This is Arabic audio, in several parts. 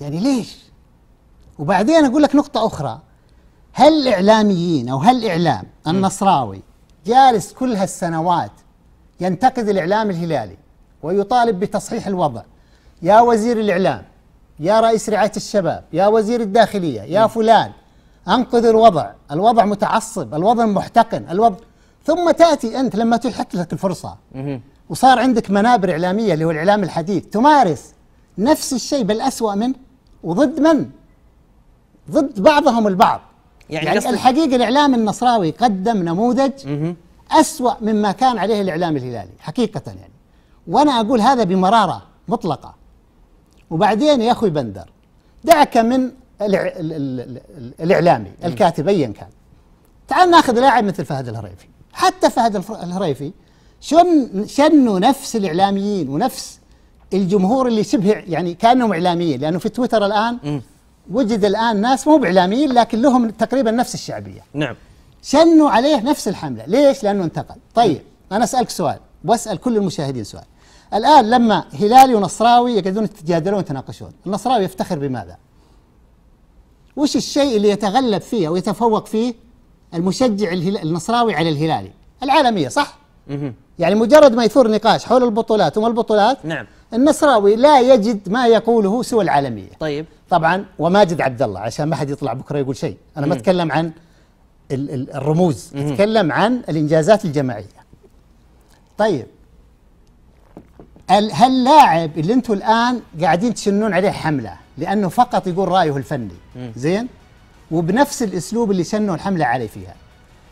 يعني ليش وبعدين اقول لك نقطه اخرى هل الإعلاميين او هل الإعلام النصراوي جالس كل هالسنوات ينتقد الاعلام الهلالي ويطالب بتصحيح الوضع يا وزير الاعلام يا رئيس رعايه الشباب يا وزير الداخليه يا فلان انقذ الوضع الوضع متعصب الوضع محتقن الوضع ثم تاتي انت لما تحط لك الفرصه وصار عندك منابر اعلاميه اللي هو الاعلام الحديث تمارس نفس الشيء بل اسوا منه وضد من؟ ضد بعضهم البعض يعني, يعني الحقيقة الإعلام النصراوي قدم نموذج أسوأ مما كان عليه الإعلام الهلالي حقيقة يعني وأنا أقول هذا بمرارة مطلقة وبعدين يا أخوي بندر دعك من الإعلامي الكاتب أيا كان تعال ناخذ لاعب مثل فهد الهريفي حتى فهد الهريفي شن شنوا نفس الإعلاميين ونفس الجمهور اللي شبه يعني كانهم اعلاميين لانه في تويتر الان م. وجد الان ناس مو باعلاميين لكن لهم تقريبا نفس الشعبيه نعم شنوا عليه نفس الحمله ليش لانه انتقل طيب م. انا اسالك سؤال واسال كل المشاهدين سؤال الان لما هلالي ونصراوي يقعدون يتجادلون ويتناقشون النصراوي يفتخر بماذا وش الشيء اللي يتغلب فيه ويتفوق فيه المشجع النصراوي على الهلالي العالميه صح م. يعني مجرد ما يثور نقاش حول البطولات وما البطولات نعم النصراوي لا يجد ما يقوله سوى العالمية طيب طبعا وماجد عبد الله عشان ما حد يطلع بكرة يقول شيء أنا ما أتكلم عن الرموز أتكلم عن الإنجازات الجماعية طيب هاللاعب اللي انتم الان قاعدين تشنون عليه حمله لانه فقط يقول رايه الفني زين وبنفس الاسلوب اللي شنوا الحمله عليه فيها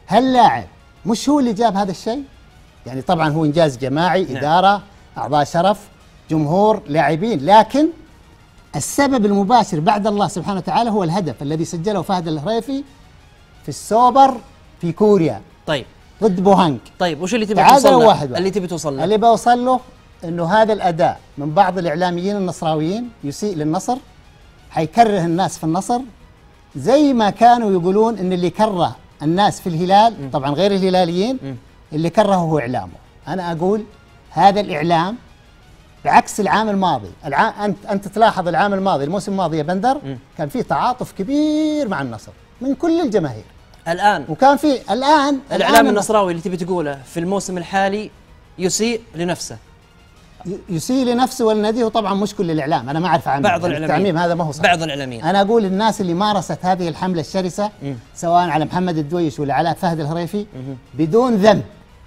هاللاعب مش هو اللي جاب هذا الشيء يعني طبعا هو انجاز جماعي نعم. اداره اعضاء شرف جمهور لاعبين لكن السبب المباشر بعد الله سبحانه وتعالى هو الهدف الذي سجله فهد الهريفي في السوبر في كوريا طيب ضد بوهانك طيب وش اللي تبي توصل له؟ واحد اللي تبي توصل له؟ اللي بوصل له انه هذا الاداء من بعض الاعلاميين النصراويين يسيء للنصر حيكره الناس في النصر زي ما كانوا يقولون ان اللي كره الناس في الهلال طبعا غير الهلاليين اللي كرهه هو اعلامه انا اقول هذا الاعلام بعكس العام الماضي العام انت انت تلاحظ العام الماضي الموسم الماضي يا بندر م. كان في تعاطف كبير مع النصر من كل الجماهير الان وكان في الان الاعلام النصراوي اللي تبي تقوله في الموسم الحالي يسيء لنفسه يسيء لنفسه ولناديه وطبعا مش كل الاعلام انا ما اعرف عن بعض الاعلاميين التعميم هذا ما هو صحيح بعض الاعلاميين انا اقول الناس اللي مارست هذه الحمله الشرسه م. سواء على محمد الدويش ولا على فهد الهريفي بدون ذنب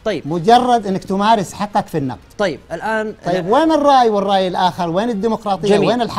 طيب مجرد انك تمارس حقك في النقد طيب الان طيب وين الراي والراي الاخر وين الديمقراطيه جميل. وين الحق